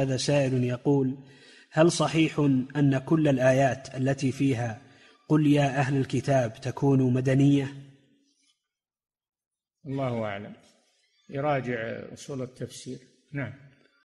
هذا سائل يقول هل صحيح أن كل الآيات التي فيها قل يا أهل الكتاب تكون مدنية الله أعلم يراجع أصول التفسير نعم